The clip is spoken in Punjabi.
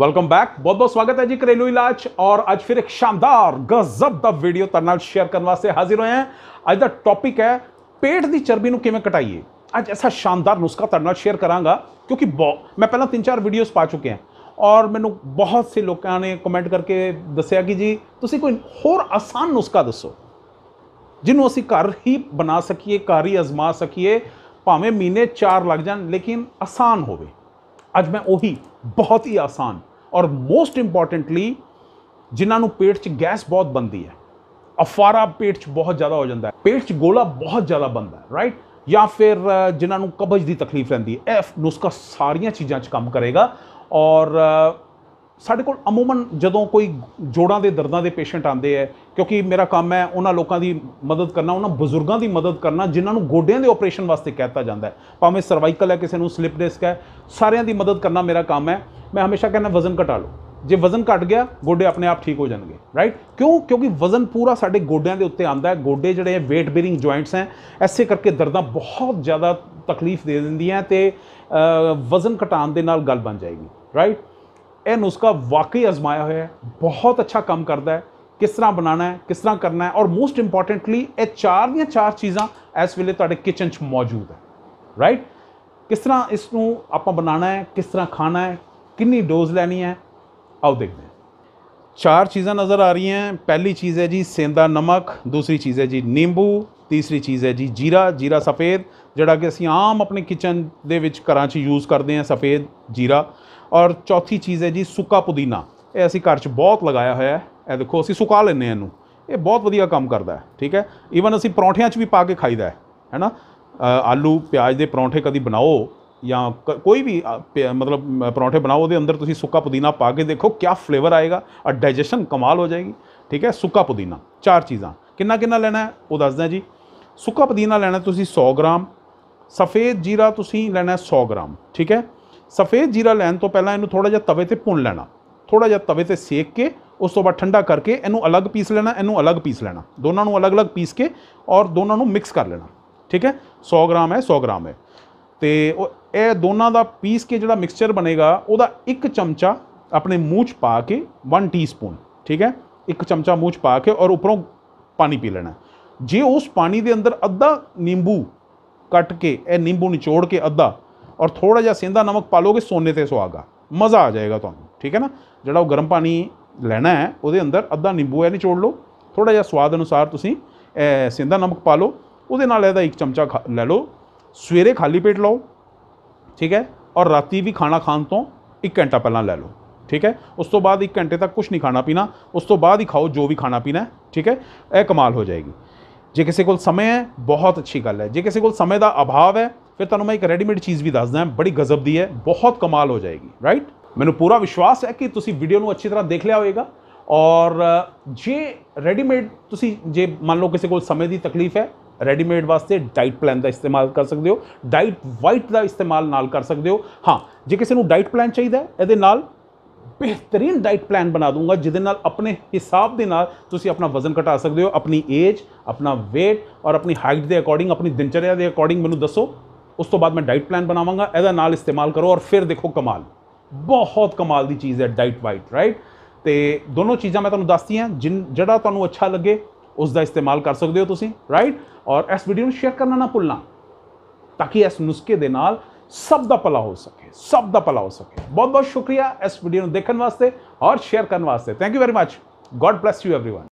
ਵੈਲਕਮ ਬੈਕ ਬਹੁਤ ਬਹੁਤ ਸਵਾਗਤ ਹੈ ਜੀ ਕਰੇਲੂ ਇਲਾਜ ਔਰ ਅੱਜ ਫਿਰ ਇੱਕ ਸ਼ਾਨਦਾਰ ਗਜ਼ਬ ਦਾ ਵੀਡੀਓ ਤੁਹਾਡੇ ਨਾਲ ਸ਼ੇਅਰ ਕਰਨ ਵਾਸਤੇ ਹਾਜ਼ਰ ਹੋਏ ਹਾਂ ਅੱਜ ਦਾ ਟੌਪਿਕ ਹੈ ਪੇਟ ਦੀ ਚਰਬੀ ਨੂੰ ਕਿਵੇਂ ਘਟਾਈਏ ਅੱਜ ਐਸਾ ਸ਼ਾਨਦਾਰ ਨੁਸਖਾ ਤੁਹਾਡੇ ਨਾਲ ਸ਼ੇਅਰ ਕਰਾਂਗਾ ਕਿਉਂਕਿ ਮੈਂ ਪਹਿਲਾਂ ਤਿੰਨ ਚਾਰ ਵੀਡੀਓਜ਼ ਪਾ ਚੁੱਕੇ ਹਾਂ ਔਰ ਮੈਨੂੰ ਬਹੁਤ ਸੇ ਲੋਕਾਂ ਨੇ ਕਮੈਂਟ ਕਰਕੇ ਦੱਸਿਆ ਕਿ ਜੀ ਤੁਸੀਂ ਕੋਈ ਹੋਰ ਆਸਾਨ ਨੁਸਖਾ ਦੱਸੋ ਜਿਹਨੂੰ ਅਸੀਂ ਘਰ ਹੀ ਬਣਾ ਸਕੀਏ ਘਰ ਹੀ ਅਜ਼ਮਾ ਸਕੀਏ ਭਾਵੇਂ ਮਹੀਨੇ 4 ਲੱਗ ਜਾਣ ਲੇਕਿਨ ਆਸਾਨ ਹੋਵੇ ਅੱਜ ਮੈਂ ਉਹੀ ਬਹੁਤ ਹੀ ਆਸਾਨ ਔਰ ਮੋਸਟ ਇੰਪੋਰਟੈਂਟਲੀ ਜਿਨ੍ਹਾਂ ਨੂੰ ਪੇਟ 'ਚ ਗੈਸ ਬਹੁਤ ਬੰਦੀ ਹੈ ਅਫਾਰਾ ਪੇਟ 'ਚ ਬਹੁਤ ਜ਼ਿਆਦਾ ਹੋ ਜਾਂਦਾ ਹੈ ਪੇਟ 'ਚ ਗੋਲਾ ਬਹੁਤ ਜ਼ਿਆਦਾ ਬੰਦਾ ਰਾਈਟ ਜਾਂ ਫਿਰ ਜਿਨ੍ਹਾਂ ਨੂੰ ਕਬਜ਼ ਦੀ ਤਕਲੀਫ ਰਹਿੰਦੀ ਹੈ ਇਹ ਨੁਸਖਾ ਸਾਰੀਆਂ ਚੀਜ਼ਾਂ 'ਚ ਕੰਮ ਕਰੇਗਾ ਔਰ ਸਾਡੇ ਕੋਲ ਅਮੂਮਨ ਜਦੋਂ ਕੋਈ ਜੋੜਾਂ ਦੇ ਦਰਦਾਂ ਦੇ ਪੇਸ਼ੈਂਟ ਆਉਂਦੇ ਹੈ ਕਿਉਂਕਿ ਮੇਰਾ ਕੰਮ ਹੈ ਉਹਨਾਂ ਲੋਕਾਂ ਦੀ ਮਦਦ ਕਰਨਾ ਉਹਨਾਂ ਬਜ਼ੁਰਗਾਂ ਦੀ ਮਦਦ ਕਰਨਾ ਜਿਨ੍ਹਾਂ ਨੂੰ ਗੋਡਿਆਂ ਦੇ ਆਪਰੇਸ਼ਨ ਵਾਸਤੇ ਕਹਿਤਾ ਜਾਂਦਾ ਹੈ ਭਾਵੇਂ ਸਰਵਾਈਕਲ ਹੈ ਕਿਸੇ ਨੂੰ ਸਲਿਪ ਡਿਸਕ ਹੈ ਸਾਰਿਆਂ ਦੀ ਮਦਦ ਕਰਨਾ ਮੇਰਾ ਕੰਮ ਹੈ ਮੈਂ ਹਮੇਸ਼ਾ ਕਹਿੰਦਾ ਵਜ਼ਨ ਘਟਾ ਲਓ ਜੇ ਵਜ਼ਨ ਘਟ ਗਿਆ ਗੋਡੇ ਆਪਣੇ ਆਪ ਠੀਕ ਹੋ ਜਾਣਗੇ ਰਾਈਟ ਕਿਉਂ ਕਿਉਂਕਿ ਵਜ਼ਨ ਪੂਰਾ ਸਾਡੇ ਗੋਡਿਆਂ ਦੇ ਉੱਤੇ ਆਂਦਾ ਹੈ ਗੋਡੇ ਜਿਹੜੇ ਵੇਟ weight bearing joints ਹੈ ਐਸੇ ਕਰਕੇ ਦਰਦਾਂ ਬਹੁਤ ਜ਼ਿਆਦਾ ਤਕਲੀਫ ਦੇ ਦਿੰਦੀਆਂ ਤੇ ਵਜ਼ਨ ਘਟਾਉਣ ਦੇ ਨਾਲ ਗੱਲ ਬਣ ਜਾਏਗੀ ਰਾਈਟ ਇਹ ਨੁਸਖਾ ਵਾਕਈ ਅਜ਼ਮਾਇਆ ਹੋਇਆ ਹੈ ਬਹੁਤ ਅੱਛਾ ਕੰਮ ਕਰਦਾ ਹੈ ਕਿਸ ਤਰ੍ਹਾਂ ਬਣਾਉਣਾ ਹੈ ਕਿਸ ਤਰ੍ਹਾਂ ਕਰਨਾ ਹੈ ਔਰ ਮੋਸਟ ਇੰਪੋਰਟੈਂਟਲੀ ਇਹ ਚਾਰ ਦੀਆਂ ਚਾਰ ਚੀਜ਼ਾਂ ਇਸ ਵੇਲੇ ਤੁਹਾਡੇ ਕਿਚਨ 'ਚ ਮੌਜੂਦ ਹੈ ਰਾਈਟ ਕਿਸ ਤਰ੍ਹਾਂ ਇਸ ਨੂੰ ਆਪਾਂ ਬਣਾਉਣਾ ਹੈ ਕਿਸ ਤਰ੍ਹਾਂ ਖਾਣਾ ਹੈ ਕਿੰਨੀ ਡੋਜ਼ ਲੈਣੀ ਹੈ ਆਓ ਦੇਖਦੇ ਹਾਂ ਚਾਰ ਚੀਜ਼ਾਂ ਨਜ਼ਰ ਆ ਰਹੀਆਂ ਪਹਿਲੀ ਚੀਜ਼ ਹੈ ਜੀ ਸੇਂਦਾ ਨਮਕ ਦੂਸਰੀ ਚੀਜ਼ ਹੈ ਜੀ ਨਿੰਬੂ ਤੀਸਰੀ ਚੀਜ਼ ਹੈ ਜੀ ਜੀਰਾ ਜੀਰਾ ਸਫੇਦ ਜਿਹੜਾ ਕਿ ਅਸੀਂ ਆਮ ਆਪਣੇ ਕਿਚਨ ਦੇ ਵਿੱਚ ਘਰਾਂ 'ਚ ਯੂਜ਼ ਕਰਦੇ ਹਾਂ ਸਫੇਦ ਜੀਰਾ ਔਰ ਚੌਥੀ ਚੀਜ਼ ਹੈ ਜੀ ਸੁੱਕਾ ਪੁਦੀਨਾ ਇਹ ਅਸੀਂ ਘਰ 'ਚ ਬਹੁਤ ਲਗਾਇਆ ਹੋਇਆ ਹੈ ਇਹ ਦੇਖੋ ਅਸੀਂ ਸੁਕਾ ਲੈਂਦੇ ਹਾਂ ਇਹਨੂੰ ਇਹ ਬਹੁਤ ਵਧੀਆ ਕੰਮ ਕਰਦਾ ਹੈ ਠੀਕ ਹੈ ਈਵਨ ਅਸੀਂ ਪਰੌਂਠਿਆਂ 'ਚ ਵੀ ਪਾ ਕੇ ਖਾਈਦਾ ਹੈ ਹੈਨਾ ਆਲੂ ਪਿਆਜ਼ ਦੇ ਪਰੌਂਠੇ ਕਦੀ ਬਣਾਓ ਜਾਂ ਕੋਈ ਵੀ ਮਤਲਬ ਪਰੌਂਠੇ ਬਣਾਓ ਉਹਦੇ ਅੰਦਰ ਤੁਸੀਂ ਸੁੱਕਾ ਪੁਦੀਨਾ ਪਾ ਕੇ ਦੇਖੋ ਕੀ ਫਲੇਵਰ ਆਏਗਾ ਅ ਡਾਈਜੈਸ਼ਨ ਕਮਾਲ ਹੋ ਜਾਏਗੀ ਠੀਕ ਹੈ ਸੁੱਕਾ ਪੁਦੀਨਾ ਚਾਰ ਚੀਜ਼ਾਂ ਕਿੰਨਾ ਕਿੰਨਾ ਲੈਣਾ ਹੈ ਉਹ ਦੱਸਦਾ ਜੀ ਸੁੱਕਾ ਪੁਦੀਨਾ ਲੈਣਾ ਤੁਸੀਂ 100 ਗ੍ਰਾਮ ਸਫੇਦ ਜੀਰਾ ਤੁਸੀਂ ਲੈਣਾ 100 ਗ੍ਰਾਮ ਠੀਕ ਹੈ ਸਫੇਦ ਜੀਰਾ ਲੈਣ ਤੋਂ ਪਹਿਲਾਂ ਇਹਨੂੰ ਥੋੜਾ ਜਿਹਾ ਤਵੇ ਤੇ ਭੁੰਨ ਲੈਣਾ ਥੋੜਾ ਜਿਹਾ ਤਵੇ ਤੇ ਸੇਕ ਕੇ ਉਸ ਤੋਂ ਬਾਅਦ ਠੰਡਾ ਕਰਕੇ ਇਹਨੂੰ ਅਲੱਗ ਪੀਸ ਲੈਣਾ ਇਹਨੂੰ ਅਲੱਗ ਪੀਸ ਲੈਣਾ ਦੋਨਾਂ ਨੂੰ ਅਲੱਗ-ਅਲੱਗ ਪੀਸ ਕੇ ਔਰ ਦੋਨਾਂ ਨੂੰ ਮਿਕਸ ਕਰ ਲੈਣਾ ਠੀਕ ਹੈ 100 ਗ੍ਰਾਮ ਹੈ 100 ਗ੍ਰਾਮ ਹੈ ਤੇ ਉਹ ਇਹ ਦੋਨਾਂ ਦਾ ਪੀਸ ਕੇ ਜਿਹੜਾ ਮਿਕਸਚਰ ਬਣੇਗਾ ਉਹਦਾ ਇੱਕ ਚਮਚਾ ਆਪਣੇ ਮੂੰਹ 'ਚ ਪਾ ਕੇ 1 ਟੀਸਪੂਨ ਠੀਕ ਹੈ ਇੱਕ ਚਮਚਾ ਮੂੰਹ 'ਚ ਪਾ ਕੇ ਔਰ ਉਪਰੋਂ ਪਾਣੀ ਪੀ ਲੈਣਾ ਜੇ ਉਸ ਪਾਣੀ ਦੇ ਅੰਦਰ ਅੱਧਾ ਨਿੰਬੂ ਕੱਟ ਕੇ ਇਹ ਨਿੰਬੂ ਨਿਚੋੜ ਕੇ ਅੱਧਾ ਔਰ ਥੋੜਾ ਜਿਹਾ ਸਿੰਦਾ ਨਮਕ ਪਾ ਲੋਗੇ ਸੋਨੇ ਤੇ ਸੁਆਗਾ ਮਜ਼ਾ ਆ ਜਾਏਗਾ ਤੁਹਾਨੂੰ ਠੀਕ ਹੈ ਨਾ ਜਿਹੜਾ ਉਹ ਗਰਮ ਪਾਣੀ ਲੈਣਾ ਹੈ ਉਹਦੇ ਅੰਦਰ ਅੱਧਾ ਨਿੰਬੂ ਇਹ ਨਿਚੋੜ ਲਓ ਥੋੜਾ ਜਿਹਾ ਸਵਾਦ ਅਨੁਸਾਰ ਤੁਸੀਂ ਸਿੰਦਾ ਨਮਕ ਪਾ ਲਓ ਉਹਦੇ ਨਾਲ ਇਹਦਾ ਇੱਕ ਚਮਚਾ ਲੈ ਲਓ ਸਵੇਰੇ ਖਾਲੀ ਪੇਟ ਲਓ ਠੀਕ ਹੈ ਔਰ ਰਾਤੀ ਵੀ ਖਾਣਾ ਖਾਣ ਤੋਂ 1 ਘੰਟਾ ਪਹਿਲਾਂ ਲੈ ਲਓ ਠੀਕ ਹੈ ਉਸ ਤੋਂ ਬਾਅਦ 1 ਘੰਟੇ ਤੱਕ ਕੁਝ ਨਹੀਂ ਖਾਣਾ ਪੀਣਾ ਉਸ ਤੋਂ ਬਾਅਦ ਹੀ ਖਾਓ ਜੋ ਵੀ ਖਾਣਾ ਪੀਣਾ ਹੈ ਠੀਕ ਹੈ ਇਹ ਕਮਾਲ ਹੋ ਜਾਏਗੀ ਜੇ ਕਿਸੇ ਕੋਲ ਸਮੇਂ ਹੈ ਬਹੁਤ ਅੱਛੀ ਗੱਲ ਹੈ ਜੇ ਕਿਸੇ ਕੋਲ ਸਮੇਂ ਦਾ ਅਭਾਵ ਹੈ ਫਿਰ ਤੁਹਾਨੂੰ ਮੈਂ ਇੱਕ ਰੈਡੀਮੇਡ ਚੀਜ਼ ਵੀ ਦੱਸਦਾ ਹਾਂ ਬੜੀ ਗਜ਼ਬ ਦੀ ਹੈ ਬਹੁਤ ਕਮਾਲ ਹੋ ਜਾਏਗੀ ਰਾਈਟ ਮੈਨੂੰ ਪੂਰਾ ਵਿਸ਼ਵਾਸ ਹੈ ਕਿ ਤੁਸੀਂ ਵੀਡੀਓ ਨੂੰ ਅੱਛੀ ਤਰ੍ਹਾਂ ਦੇਖ ਲਿਆ ਹੋਵੇਗਾ ਔਰ ਜੇ ਰੈਡੀਮੇਡ ਤੁਸੀਂ ਜੇ ਮੰਨ ਲਓ ਕਿਸੇ ਕੋਲ ਸਮੇਂ ਦੀ ਤਕਲੀਫ ਹੈ ਰੈਡੀਮੇਡ ਵਾਸਤੇ ਡਾਈਟ ਪਲਾਨ ਦਾ ਇਸਤੇਮਾਲ ਕਰ ਸਕਦੇ ਹੋ ਡਾਈਟ ਵਾਈਟ ਦਾ ਇਸਤੇਮਾਲ ਨਾਲ ਕਰ ਸਕਦੇ ਹੋ ਹਾਂ ਜੇ ਕਿਸੇ ਨੂੰ ਡਾਈਟ ਪਲਾਨ ਚਾਹੀਦਾ ਇਹਦੇ ਨਾਲ ਬਿਹਤਰੀਨ ਡਾਈਟ ਪਲਾਨ ਬਣਾ ਦੂੰਗਾ ਜਿਹਦੇ ਨਾਲ ਆਪਣੇ ਹਿਸਾਬ ਦੇ ਨਾਲ ਤੁਸੀਂ ਆਪਣਾ ਵਜ਼ਨ ਘਟਾ ਸਕਦੇ ਹੋ ਆਪਣੀ ਏਜ ਆਪਣਾ weight ਔਰ ਆਪਣੀ ਹਾਈਟ ਦੇ ਅਕੋਰਡਿੰਗ ਆਪਣੀ ਦਿਨਚਰਿਆ ਦੇ ਅਕੋਰਡਿੰਗ ਮੈਨੂੰ ਦੱਸੋ ਉਸ ਤੋਂ ਬਾਅਦ ਮੈਂ ਡਾਈਟ ਪਲਾਨ ਬਣਾਵਾਂਗਾ ਇਹਦਾ ਨਾਲ ਇਸਤੇਮਾਲ ਕਰੋ ਔਰ ਫਿਰ ਦੇਖੋ ਕਮਾਲ ਬਹੁਤ ਕਮਾਲ ਦੀ ਚੀਜ਼ ਹੈ ਡਾਈਟ ਵਾਈਟ ਰਾਈਟ ਤੇ ਦੋਨੋਂ ਚੀਜ਼ਾਂ ਮੈਂ ਤੁਹਾਨੂੰ ਦੱਸਤੀਆਂ ਜਿਹੜਾ ਤੁਹਾਨੂੰ ਅੱਛਾ ਲੱਗੇ ਉਸ ਦਾ ਇਸਤੇਮਾਲ ਕਰ ਸਕਦੇ ਹੋ ਤੁਸੀਂ ਰਾਈਟ ਔਰ ਇਸ ਵੀਡੀਓ ਨੂੰ ਸ਼ੇਅਰ ਕਰਨਾ ਨਾ ਭੁੱਲਣਾ ਤਾਂ ਕਿ ਇਸ ਨੁਸਖੇ ਦੇ ਨਾਲ ਸਭ ਦਾ ਪਲਾ ਹੋ ਸਕੇ ਸਭ ਦਾ ਪਲਾ ਹੋ ਸਕੇ ਬਹੁਤ ਬਹੁਤ ਸ਼ੁਕਰੀਆ ਇਸ ਵੀਡੀਓ ਨੂੰ ਦੇਖਣ ਵਾਸਤੇ ਔਰ ਸ਼ੇਅਰ ਕਰਨ ਵਾਸਤੇ thank you very much god bless you everyone